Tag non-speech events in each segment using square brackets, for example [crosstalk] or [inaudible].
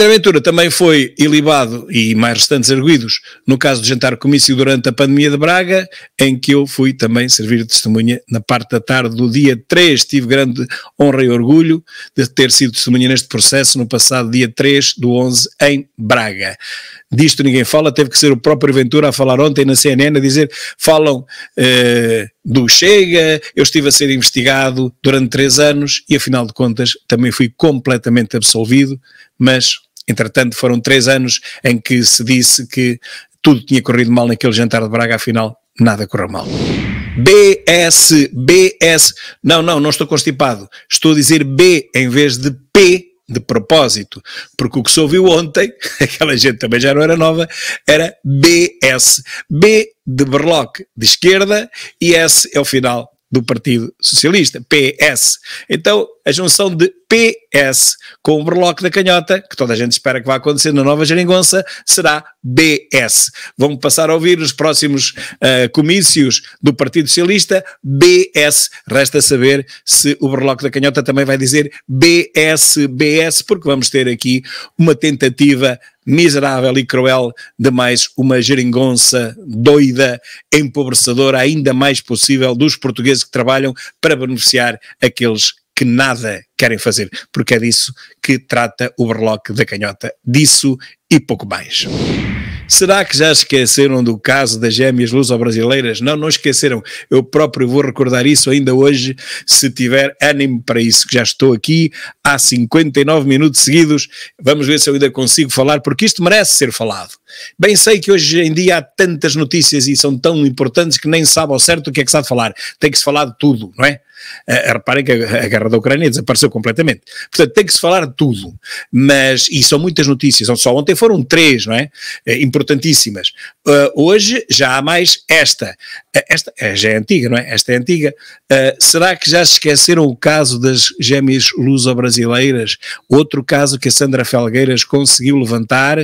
André Ventura também foi ilibado e mais restantes arguídos no caso do jantar comício durante a pandemia de Braga, em que eu fui também servir de testemunha na parte da tarde do dia 3. Tive grande honra e orgulho de ter sido testemunha neste processo no passado dia 3 do 11 em Braga. Disto ninguém fala, teve que ser o próprio Ventura a falar ontem na CNN, a dizer, falam eh, do Chega, eu estive a ser investigado durante três anos e afinal de contas também fui completamente absolvido, mas Entretanto, foram três anos em que se disse que tudo tinha corrido mal naquele jantar de Braga, afinal, nada correu mal. BS, BS. Não, não, não estou constipado. Estou a dizer B em vez de P de propósito, porque o que se ouviu ontem, [laughs] aquela gente também já não era nova, era BS. B de Berloque, de esquerda, e S é o final do Partido Socialista, PS. Então, a junção de PS com o berloque da canhota, que toda a gente espera que vá acontecer na nova geringonça, será BS. Vamos passar a ouvir nos próximos uh, comícios do Partido Socialista BS. Resta saber se o berloque da canhota também vai dizer BS, BS, porque vamos ter aqui uma tentativa miserável e cruel de mais uma geringonça doida, empobrecedora, ainda mais possível dos portugueses que trabalham para beneficiar aqueles que nada querem fazer, porque é disso que trata o berloque da canhota, disso e pouco mais. Será que já esqueceram do caso das gêmeas luso-brasileiras? Não, não esqueceram. Eu próprio vou recordar isso ainda hoje, se tiver ânimo para isso, que já estou aqui há 59 minutos seguidos. Vamos ver se eu ainda consigo falar, porque isto merece ser falado. Bem sei que hoje em dia há tantas notícias e são tão importantes que nem sabe ao certo o que é que se há de falar. Tem que se falar de tudo, não é? Uh, reparem que a, a, guerra da Ucrânia desapareceu completamente. Portanto, tem que se falar de tudo, mas, e são muitas notícias, só ontem foram três, não é? Eh, importantíssimas. Uh, hoje já há mais esta. Uh, esta já é antiga, não é? Esta é antiga. será que já se esqueceram o caso das gêmeas luso-brasileiras? Outro caso que a Sandra Felgueiras conseguiu levantar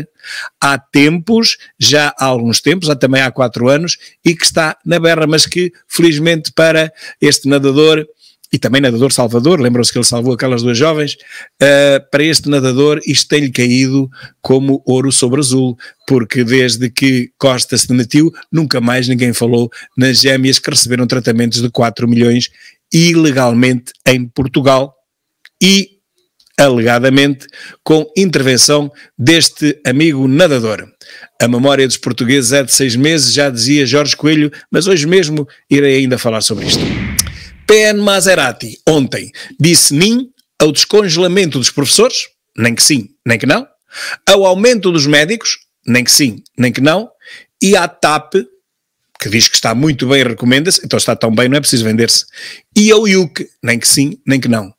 há tempos, já há alguns tempos, há também há quatro anos, e que está na berra, mas que felizmente para este nadador e também nadador salvador, lembram-se que ele salvou aquelas duas jovens, uh, para este nadador isto tem-lhe caído como ouro sobre azul, porque desde que Costa se demitiu, nunca mais ninguém falou nas gêmeas que receberam tratamentos de 4 milhões ilegalmente em Portugal e, alegadamente, com intervenção deste amigo nadador. A memória dos portugueses é de seis meses, já dizia Jorge Coelho, mas hoje mesmo irei ainda falar sobre isto. PN Maserati, ontem, disse nim ao descongelamento dos professores, nem que sim, nem que não, ao aumento dos médicos, nem que sim, nem que não, e à TAP, que diz que está muito bem, recomenda-se, então está tão bem, não é preciso vender-se, e ao IUC, nem que sim, nem que não.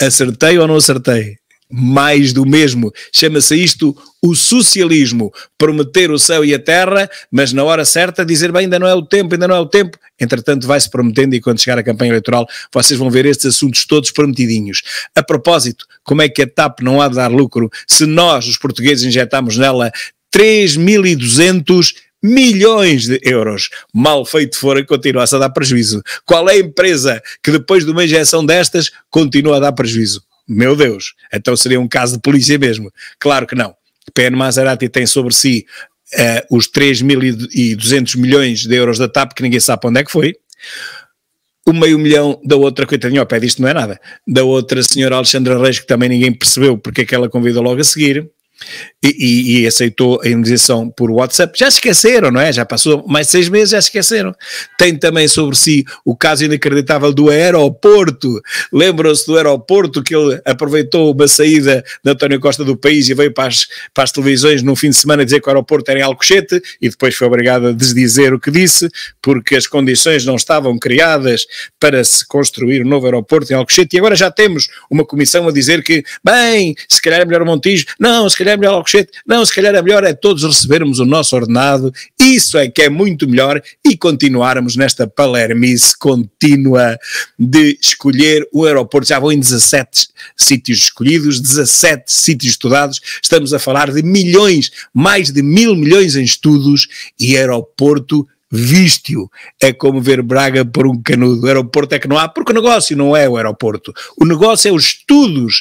Acertei ou não acertei? mais do mesmo. Chama-se isto o socialismo. Prometer o céu e a terra, mas na hora certa dizer, bem, ainda não é o tempo, ainda não é o tempo. Entretanto, vai-se prometendo e quando chegar a campanha eleitoral vocês vão ver estes assuntos todos prometidinhos. A propósito, como é que a TAP não há de dar lucro se nós, os portugueses, injetamos nela 3.200 milhões de euros. Mal feito fora, continua-se a dar prejuízo. Qual é a empresa que depois de uma injeção destas continua a dar prejuízo? Meu Deus, então seria um caso de polícia mesmo. Claro que não. PN Maserati tem sobre si uh, os 3.200 milhões de euros da TAP, que ninguém sabe onde é que foi. O meio milhão da outra, coitadinha, ao pé disto não é nada, da outra senhora Alexandra Reis, que também ninguém percebeu porque é que ela convida logo a seguir. E, e, e, aceitou a indenização por WhatsApp. Já esqueceram, não é? Já passou mais seis meses, já esqueceram. Tem também sobre si o caso inacreditável do aeroporto. Lembram-se do aeroporto que ele aproveitou uma saída de António Costa do país e veio para as, para as televisões no fim de semana dizer que o aeroporto era em Alcochete e depois foi obrigado a desdizer o que disse porque as condições não estavam criadas para se construir um novo aeroporto em Alcochete. E agora já temos uma comissão a dizer que, bem, se calhar é melhor o Montijo. Não, se calhar calhar é melhor cochete. não, se calhar é melhor é todos recebermos o nosso ordenado, isso é que é muito melhor e continuarmos nesta palermice contínua de escolher o aeroporto. Já vão em 17 sítios escolhidos, 17 sítios estudados, estamos a falar de milhões, mais de mil milhões em estudos e aeroporto Vístio é como ver Braga por um canudo. O aeroporto é que não há, porque o negócio não é o aeroporto. O negócio é os estudos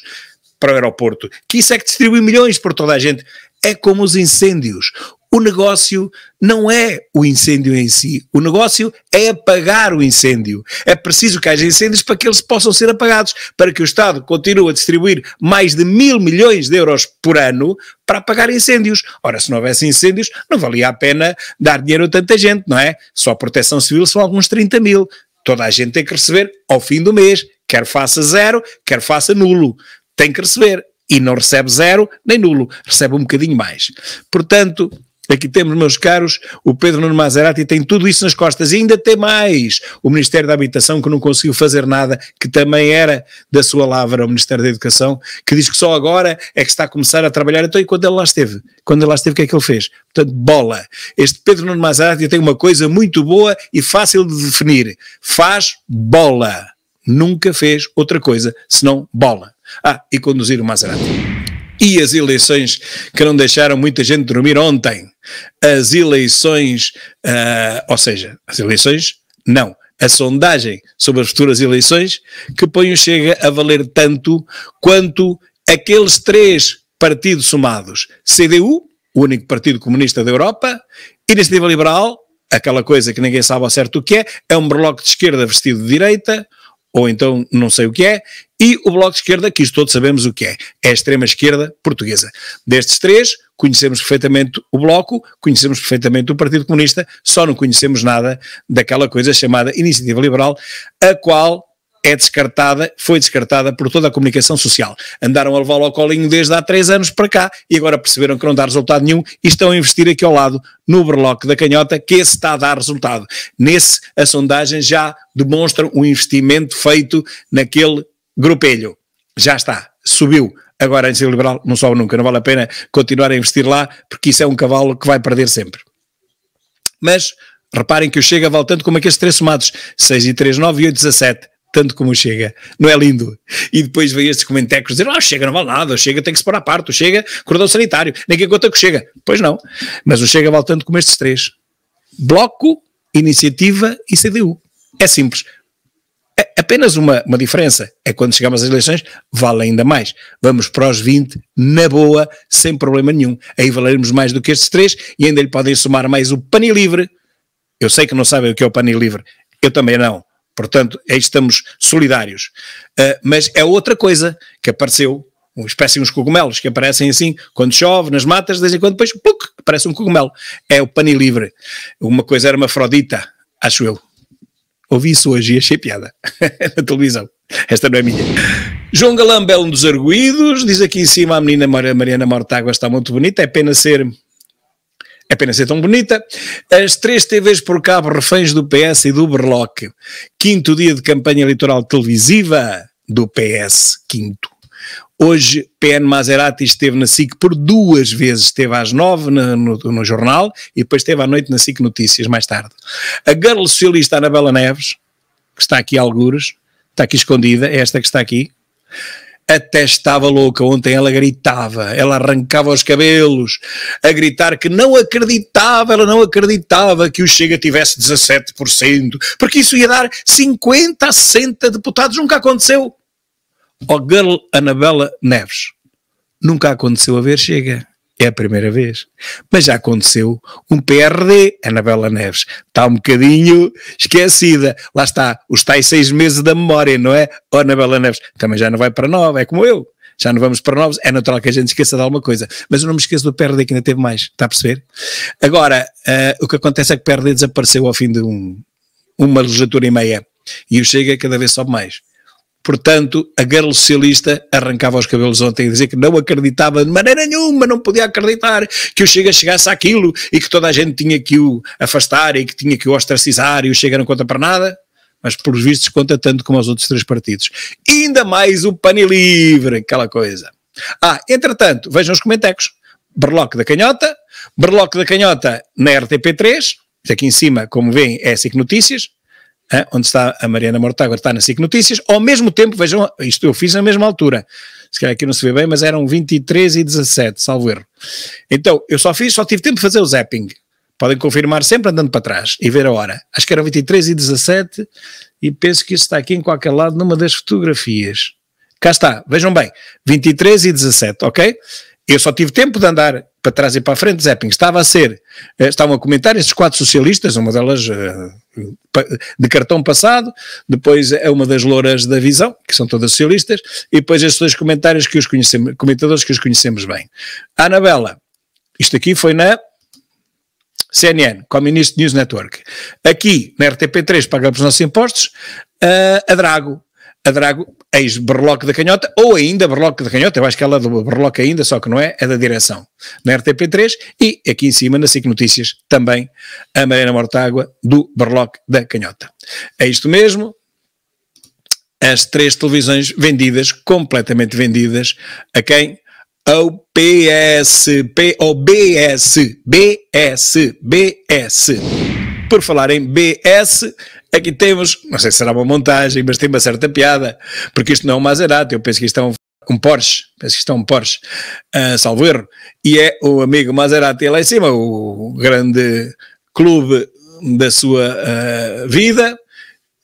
para o aeroporto, que isso é que distribui milhões por toda a gente. É como os incêndios. O negócio não é o incêndio em si. O negócio é apagar o incêndio. É preciso que haja incêndios para que eles possam ser apagados, para que o Estado continue a distribuir mais de mil milhões de euros por ano para apagar incêndios. Ora, se não houvesse incêndios, não valia a pena dar dinheiro a tanta gente, não é? Só a proteção civil são alguns 30 mil. Toda a gente tem que receber ao fim do mês, quer faça zero, quer faça nulo tem que receber. E não recebe zero nem nulo, recebe um bocadinho mais. Portanto, Aqui temos, meus caros, o Pedro Nuno Maserati tem tudo isso nas costas. E ainda tem mais o Ministério da Habitação, que não conseguiu fazer nada, que também era da sua lavra, o Ministério da Educação, que diz que só agora é que está a começar a trabalhar. Então, e quando ele lá esteve? Quando ele lá esteve, o que é que ele fez? Portanto, bola. Este Pedro Nuno Maserati tem uma coisa muito boa e fácil de definir: faz bola. Nunca fez outra coisa senão bola. Ah, e conduzir o Maserati. E as eleições que não deixaram muita gente dormir ontem. As eleições, uh, ou seja, as eleições, não. A sondagem sobre as futuras eleições que põe o Chega a valer tanto quanto aqueles três partidos somados: CDU, o único partido comunista da Europa, Iniciativa Liberal, aquela coisa que ninguém sabe ao certo o que é, é um berloque de esquerda vestido de direita, ou então não sei o que é, e o Bloco de Esquerda, que isto todos sabemos o que é, é a extrema-esquerda portuguesa. Destes três, conhecemos perfeitamente o Bloco, conhecemos perfeitamente o Partido Comunista, só não conhecemos nada daquela coisa chamada Iniciativa Liberal, a qual é descartada, foi descartada por toda a comunicação social. Andaram a levá-lo ao colinho desde há três anos para cá e agora perceberam que não dá resultado nenhum e estão a investir aqui ao lado no berloque da canhota, que esse está a dar resultado. Nesse, a sondagem já demonstra um investimento feito naquele grupelho. Já está, subiu. Agora a iniciativa liberal não sobe nunca, não vale a pena continuar a investir lá, porque isso é um cavalo que vai perder sempre. Mas reparem que o Chega vale tanto como aqueles três somados, 6 e 3, 9 e 8, 17 tanto como Chega. Não é lindo? E depois veio estes comentários dizer, ah, Chega não vale nada, o Chega tem que se pôr à parte, o Chega, cordão sanitário, ninguém conta que Chega. Pois não, mas o Chega vale tanto como estes três. Bloco, Iniciativa e CDU. É simples. É apenas uma, uma diferença é quando chegamos às eleições, vale ainda mais. Vamos para os 20, na boa, sem problema nenhum. Aí valeremos mais do que estes três e ainda lhe podem somar mais o PANI Livre. Eu sei que não sabem o que é o PANI Livre. Eu também não Portanto, aí estamos solidários. Uh, mas é outra coisa que apareceu, uma espécie de uns cogumelos que aparecem assim, quando chove, nas matas, de vez em quando, depois, pluc, aparece um cogumelo. É o pani livre. Uma coisa era uma afrodita, acho eu. Ouvi isso hoje e achei piada [laughs] na televisão. Esta não é minha. João Galamba é um dos arguídos, diz aqui em cima a menina Mariana Mortágua está muito bonita, é pena ser é pena ser tão bonita. As três TVs por cabo reféns do PS e do Berloque. Quinto dia de campanha eleitoral televisiva do PS. Quinto. Hoje, PN Maserati esteve na SIC por duas vezes. Esteve às nove no, no, no, jornal e depois esteve à noite na SIC Notícias, mais tarde. A girl socialista Anabela Neves, que está aqui a algures, está aqui escondida, é esta que está aqui até estava louca. Ontem ela gritava, ela arrancava os cabelos, a gritar que não acreditava, ela não acreditava que o Chega tivesse 17%, porque isso ia dar 50 a 60 deputados. Nunca aconteceu. Ó oh, girl Anabela Neves, nunca aconteceu a ver Chega. É a primeira vez. Mas já aconteceu um PRD, Anabela Neves. Está um bocadinho esquecida. Lá está, os tais seis meses da memória, não é? Oh, Anabela Neves, também já não vai para nova, é como eu. Já não vamos para novos, é natural que a gente esqueça de alguma coisa. Mas eu não me esqueço do PRD que ainda teve mais, está a perceber? Agora, uh, o que acontece é que o PRD desapareceu ao fim de um, uma legislatura e meia. E o Chega cada vez sobe mais. Portanto, a Girl Socialista arrancava os cabelos ontem e dizia que não acreditava de maneira nenhuma, não podia acreditar que o Chega chegasse àquilo e que toda a gente tinha que o afastar e que tinha que o ostracizar e o Chega não conta para nada. Mas, por vistos, conta tanto como os outros três partidos. E ainda mais o pane livre, aquela coisa. Ah, entretanto, vejam os comentários. Berloque da Canhota, Berloque da Canhota na RTP3, aqui em cima, como veem, é SIC Notícias, ah, onde está a Mariana Mortágua, está na SIC Notícias, ao mesmo tempo, vejam, isto eu fiz na mesma altura, se calhar aqui não se vê bem, mas eram 23 e 17, salvo erro. Então, eu só fiz, só tive tempo de fazer o zapping, podem confirmar sempre andando para trás e ver a hora. Acho que eram 23 e 17 e penso que isso está aqui em qualquer lado numa das fotografias. Cá está, vejam bem, 23 e 17, ok? eu só tive tempo de andar para trás e para a frente, zapping. Estava a ser, eh, estavam a comentar esses quatro socialistas, uma delas eh, de cartão passado, depois é uma das louras da visão, que são todas socialistas, e depois estes dois comentários que os conhecemos, comentadores que os conhecemos bem. A Anabela, isto aqui foi na CNN, Communist News Network. Aqui, na RTP3, paga os nossos impostos, eh, a Drago, a Drago, ex-berloque da canhota, ou ainda berloque da canhota, eu acho que ela é do berloque ainda, só que não é, é da direção, na RTP3, e aqui em cima, na SIC Notícias, também a Mariana Mortágua, do berloque da canhota. É isto mesmo, as três televisões vendidas, completamente vendidas, a quem? Ao PS, P, ao BS, BS, BS. Por falar em BS, aqui temos, não sei se será uma montagem, mas tem uma certa piada, porque isto não é um Maserati, eu penso que isto é um, um Porsche, penso que isto é um Porsche, uh, salvo erro, e é o amigo Maserati lá em cima, o grande clube da sua uh, vida,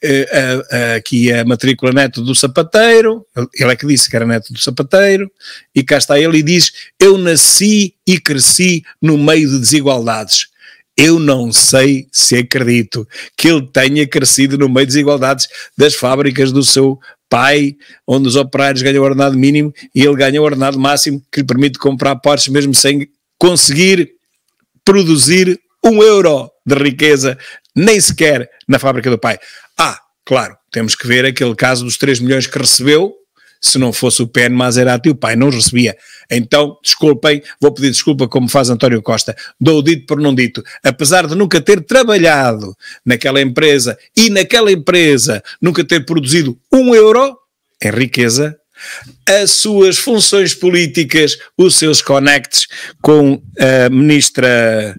uh, aqui é a matrícula neto do sapateiro, ele é que disse que era neto do sapateiro, e cá está ele e diz, eu nasci e cresci no meio de desigualdades, eu não sei se acredito que ele tenha crescido no meio das igualdades das fábricas do seu pai, onde os operários ganham o ordenado mínimo e ele ganha o ordenado máximo que lhe permite comprar partes mesmo sem conseguir produzir um euro de riqueza, nem sequer na fábrica do pai. Ah, claro, temos que ver aquele caso dos 3 milhões que recebeu se não fosse o PN Maserati, o pai não recebia. Então, desculpem, vou pedir desculpa como faz António Costa. Dou dito por não dito. Apesar de nunca ter trabalhado naquela empresa e naquela empresa nunca ter produzido um euro em riqueza, as suas funções políticas, os seus conectes com a ministra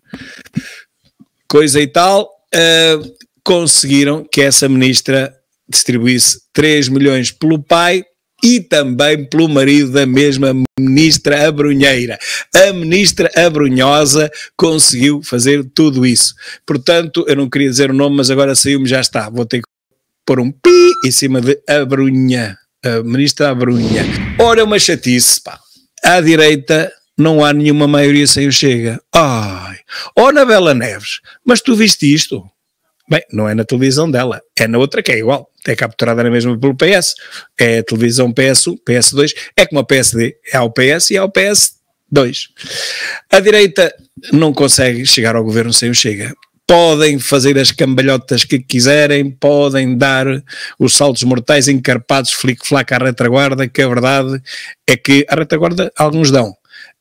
coisa e tal, uh, conseguiram que essa ministra distribuísse 3 milhões pelo pai e também pelo marido da mesma ministra Abrunheira. A ministra Abrunhosa conseguiu fazer tudo isso. Portanto, eu não queria dizer o nome, mas agora saiu-me, já está. Vou ter que pôr um pi em cima de Abrunha. A ministra Abrunha. Ora, é uma chatice, pá. À direita não há nenhuma maioria sem o Chega. Ai, ó oh, Bela Neves, mas tu viste isto? Bem, não é na televisão dela, é na outra que é igual, é capturada na mesma pelo PS, é a televisão PS1, PS2, é como a PSD, é ao PS e é ao PS2. A direita não consegue chegar ao governo sem o Chega. Podem fazer as cambalhotas que quiserem, podem dar os saltos mortais encarpados flic-flac à retaguarda, que a verdade é que a retaguarda alguns dão.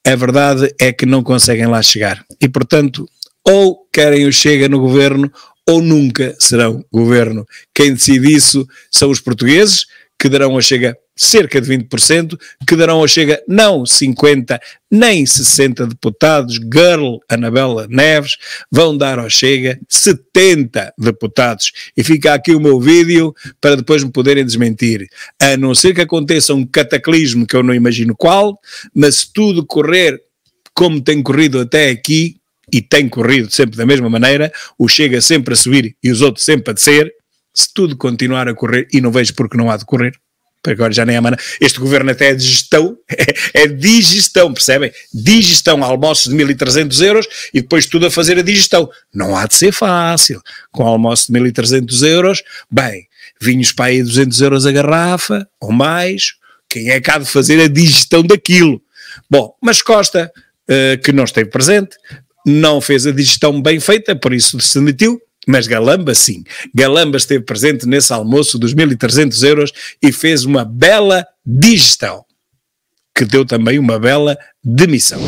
A verdade é que não conseguem lá chegar. E, portanto, ou querem o Chega no governo ou nunca serão governo. Quem decide isso são os portugueses, que darão a chega cerca de 20%, que darão a chega não 50, nem 60 deputados, Girl, Anabela Neves, vão dar a chega 70 deputados. E fica aqui o meu vídeo para depois me poderem desmentir. A não ser que aconteça um cataclismo que eu não imagino qual, mas se tudo correr como tem corrido até aqui, e tem corrido sempre da mesma maneira, o Chega sempre a subir e os outros sempre a descer, se tudo continuar a correr, e não vejo porque não há de correr, porque agora já nem há mana, este governo até é digestão, é, [laughs] é digestão, percebem? Digestão, almoços de 1.300 euros e depois tudo a fazer a digestão. Não há de ser fácil, com almoço de 1.300 euros, bem, vinhos para aí 200 euros a garrafa, ou mais, quem é que há de fazer a digestão daquilo? Bom, mas Costa, Uh, que não esteve presente, não fez a digestão bem feita, por isso se demitiu, mas Galamba sim. Galamba esteve presente nesse almoço dos 1.300 euros e fez uma bela digestão, que deu também uma bela demissão.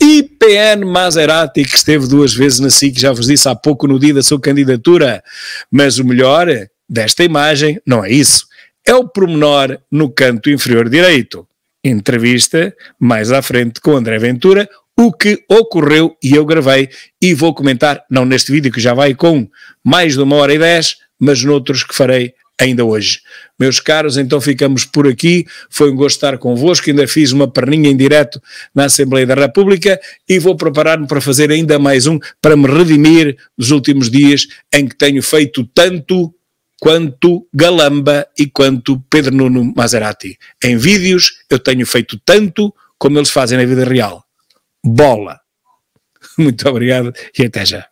E PN Maserati, que esteve duas vezes na SIC, já vos disse há pouco no dia da sua candidatura. Mas o melhor desta imagem não é isso. É o promenor no canto inferior direito. Entrevista mais à frente com André Ventura, o que ocorreu e eu gravei e vou comentar, não neste vídeo que já vai com mais de uma hora e dez, mas noutros que farei ainda hoje. Meus caros, então ficamos por aqui. Foi um gosto estar convosco. Ainda fiz uma perninha em direto na Assembleia da República e vou preparar-me para fazer ainda mais um para me redimir dos últimos dias em que tenho feito tanto quanto Galamba e quanto Pedro Nuno Maserati. Em vídeos eu tenho feito tanto como eles fazem na vida real bola. [laughs] Muito obrigado e até já.